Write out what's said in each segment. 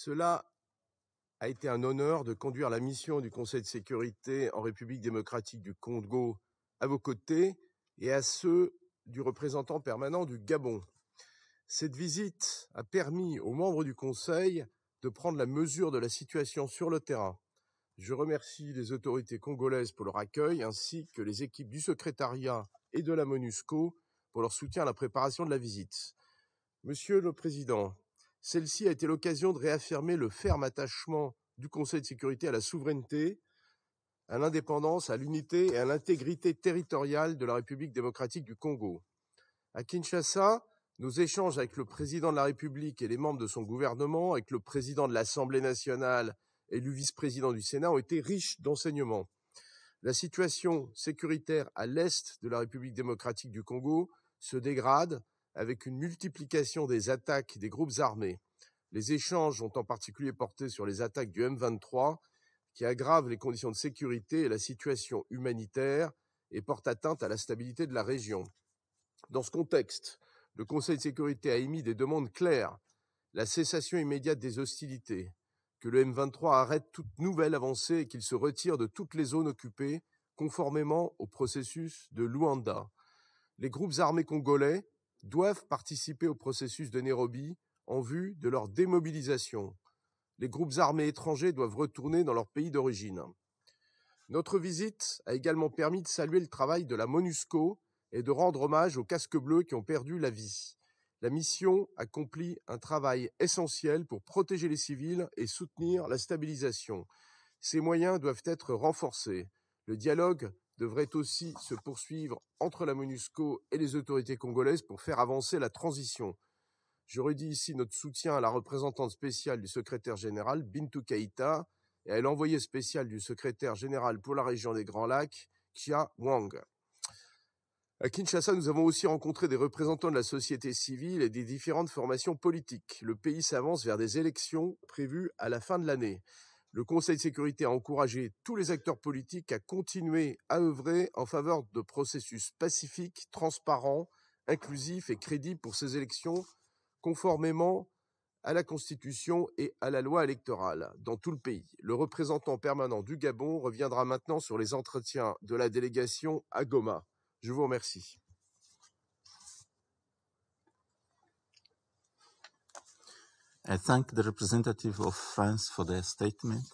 Cela a été un honneur de conduire la mission du Conseil de sécurité en République démocratique du Congo à vos côtés et à ceux du représentant permanent du Gabon. Cette visite a permis aux membres du Conseil de prendre la mesure de la situation sur le terrain. Je remercie les autorités congolaises pour leur accueil ainsi que les équipes du secrétariat et de la MONUSCO pour leur soutien à la préparation de la visite. Monsieur le Président, celle-ci a été l'occasion de réaffirmer le ferme attachement du Conseil de sécurité à la souveraineté, à l'indépendance, à l'unité et à l'intégrité territoriale de la République démocratique du Congo. À Kinshasa, nos échanges avec le président de la République et les membres de son gouvernement, avec le président de l'Assemblée nationale et le vice-président du Sénat ont été riches d'enseignements. La situation sécuritaire à l'est de la République démocratique du Congo se dégrade avec une multiplication des attaques des groupes armés. Les échanges ont en particulier porté sur les attaques du M23, qui aggravent les conditions de sécurité et la situation humanitaire et portent atteinte à la stabilité de la région. Dans ce contexte, le Conseil de sécurité a émis des demandes claires la cessation immédiate des hostilités, que le M23 arrête toute nouvelle avancée et qu'il se retire de toutes les zones occupées, conformément au processus de Luanda. Les groupes armés congolais doivent participer au processus de Nairobi en vue de leur démobilisation. Les groupes armés étrangers doivent retourner dans leur pays d'origine. Notre visite a également permis de saluer le travail de la MONUSCO et de rendre hommage aux casques bleus qui ont perdu la vie. La mission accomplit un travail essentiel pour protéger les civils et soutenir la stabilisation. Ces moyens doivent être renforcés. Le dialogue devrait aussi se poursuivre entre la MONUSCO et les autorités congolaises pour faire avancer la transition. Je redis ici notre soutien à la représentante spéciale du secrétaire général, Bintou Keïta, et à l'envoyé spécial du secrétaire général pour la région des Grands Lacs, Kia Wang. À Kinshasa, nous avons aussi rencontré des représentants de la société civile et des différentes formations politiques. Le pays s'avance vers des élections prévues à la fin de l'année. Le Conseil de sécurité a encouragé tous les acteurs politiques à continuer à œuvrer en faveur de processus pacifiques, transparents, inclusifs et crédibles pour ces élections, conformément à la Constitution et à la loi électorale dans tout le pays. Le représentant permanent du Gabon reviendra maintenant sur les entretiens de la délégation à Goma. Je vous remercie. I thank the representative of France for their statement.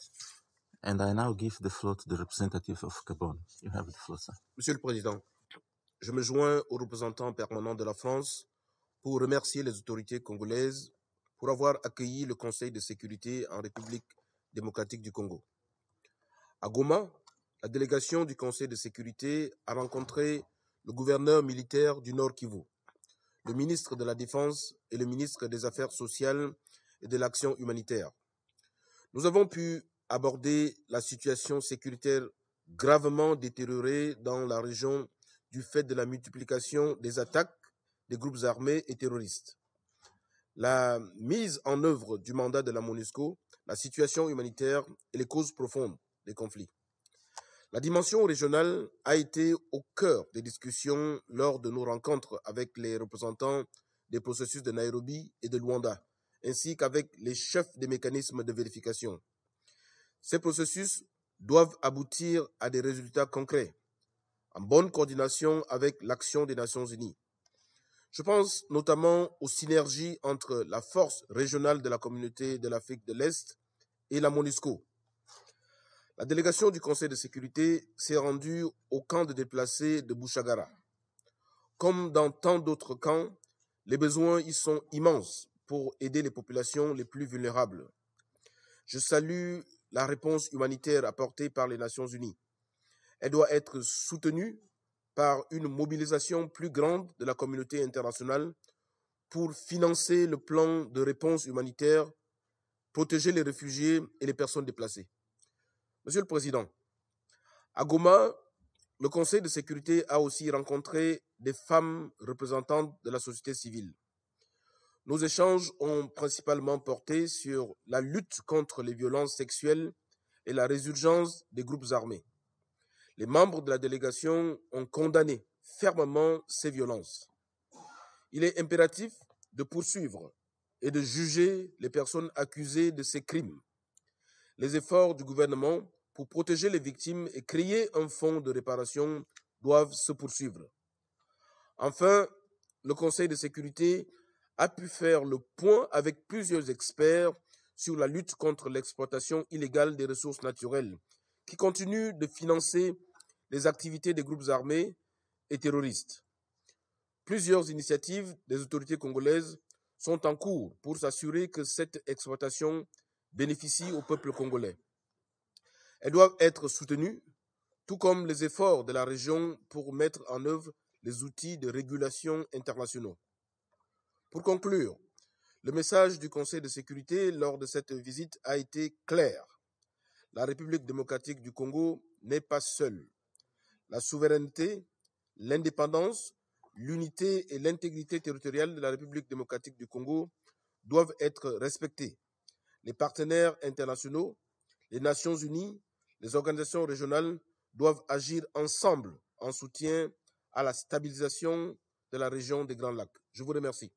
And I now give the floor to the representative of Gabon. You have the floor, sir. Monsieur le Président, je me joins aux représentants permanent de la France pour remercier les autorités congolaises pour avoir accueilli le Conseil de sécurité en République démocratique du Congo. À Goma, la délégation du Conseil de sécurité a rencontré le gouverneur militaire du Nord Kivu, le ministre de la Défense et le ministre des Affaires sociales de l'action humanitaire. Nous avons pu aborder la situation sécuritaire gravement détériorée dans la région du fait de la multiplication des attaques des groupes armés et terroristes. La mise en œuvre du mandat de la MONUSCO, la situation humanitaire et les causes profondes des conflits. La dimension régionale a été au cœur des discussions lors de nos rencontres avec les représentants des processus de Nairobi et de Luanda, ainsi qu'avec les chefs des mécanismes de vérification. Ces processus doivent aboutir à des résultats concrets, en bonne coordination avec l'action des Nations Unies. Je pense notamment aux synergies entre la force régionale de la communauté de l'Afrique de l'Est et la MONUSCO. La délégation du Conseil de sécurité s'est rendue au camp de déplacés de Bouchagara. Comme dans tant d'autres camps, les besoins y sont immenses pour aider les populations les plus vulnérables. Je salue la réponse humanitaire apportée par les Nations Unies. Elle doit être soutenue par une mobilisation plus grande de la communauté internationale pour financer le plan de réponse humanitaire, protéger les réfugiés et les personnes déplacées. Monsieur le Président, à Goma, le Conseil de sécurité a aussi rencontré des femmes représentantes de la société civile. Nos échanges ont principalement porté sur la lutte contre les violences sexuelles et la résurgence des groupes armés. Les membres de la délégation ont condamné fermement ces violences. Il est impératif de poursuivre et de juger les personnes accusées de ces crimes. Les efforts du gouvernement pour protéger les victimes et créer un fonds de réparation doivent se poursuivre. Enfin, le Conseil de sécurité a pu faire le point avec plusieurs experts sur la lutte contre l'exploitation illégale des ressources naturelles, qui continue de financer les activités des groupes armés et terroristes. Plusieurs initiatives des autorités congolaises sont en cours pour s'assurer que cette exploitation bénéficie au peuple congolais. Elles doivent être soutenues, tout comme les efforts de la région pour mettre en œuvre les outils de régulation internationaux. Pour conclure, le message du Conseil de sécurité lors de cette visite a été clair. La République démocratique du Congo n'est pas seule. La souveraineté, l'indépendance, l'unité et l'intégrité territoriale de la République démocratique du Congo doivent être respectées. Les partenaires internationaux, les Nations unies, les organisations régionales doivent agir ensemble en soutien à la stabilisation de la région des Grands Lacs. Je vous remercie.